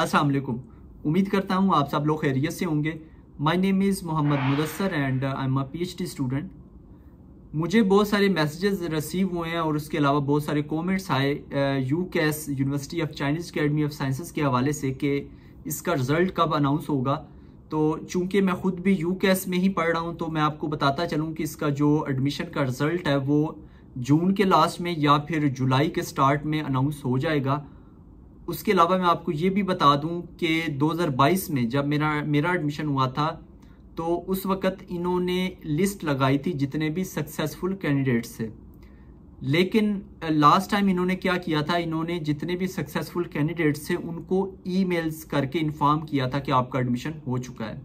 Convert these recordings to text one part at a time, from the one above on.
अस्सलाम वालेकुम उम्मीद करता हूँ आप सब लोग खैरियत से होंगे my name is Mohammad Mudassar and I am a PhD student मुझे बहुत सारे मैसेजेस रिसीव हुए हैं और उसके अलावा बहुत सारे कमेंट्स आए U CAS university of Chinese academy of sciences के हवाले से कि इसका रिज़ल्ट कब अनाउंस होगा तो चूंकि मैं ख़ुद भी यू कैस में ही पढ़ रहा हूँ तो मैं आपको बताता चलूँ कि इसका जो एडमिशन का रिज़ल्ट है वो जून के लास्ट में या फिर जुलाई के स्टार्ट में अनाउंस हो जाएगा उसके अलावा मैं आपको ये भी बता दूं कि 2022 में जब मेरा मेरा एडमिशन हुआ था तो उस वक़्त इन्होंने लिस्ट लगाई थी जितने भी सक्सेसफुल कैंडिडेट्स थे लेकिन लास्ट टाइम इन्होंने क्या किया था इन्होंने जितने भी सक्सेसफुल कैंडिडेट्स थे उनको ईमेल्स करके इन्फॉर्म किया था कि आपका एडमिशन हो चुका है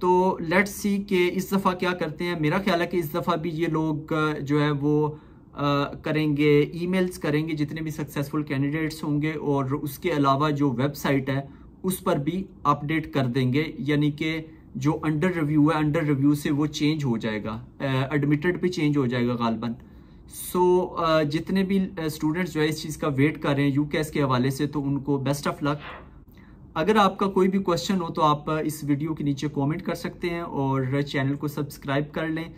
तो लेट्स सी कि इस दफ़ा क्या करते हैं मेरा ख्याल है कि इस दफ़ा भी ये लोग जो है वो करेंगे ईमेल्स करेंगे जितने भी सक्सेसफुल कैंडिडेट्स होंगे और उसके अलावा जो वेबसाइट है उस पर भी अपडेट कर देंगे यानी कि जो अंडर रिव्यू है अंडर रिव्यू से वो चेंज हो जाएगा एडमिटेड पे चेंज हो जाएगा गालबन सो so, जितने भी स्टूडेंट्स जो है इस चीज़ का वेट कर रहे हैं यू के हवाले से तो उनको बेस्ट ऑफ लक अगर आपका कोई भी क्वेश्चन हो तो आप इस वीडियो के नीचे कमेंट कर सकते हैं और चैनल को सब्सक्राइब कर लें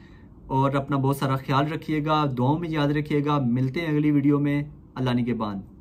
और अपना बहुत सारा ख्याल रखिएगा दुआओं में याद रखिएगा मिलते हैं अगली वीडियो में अल्लाह बाद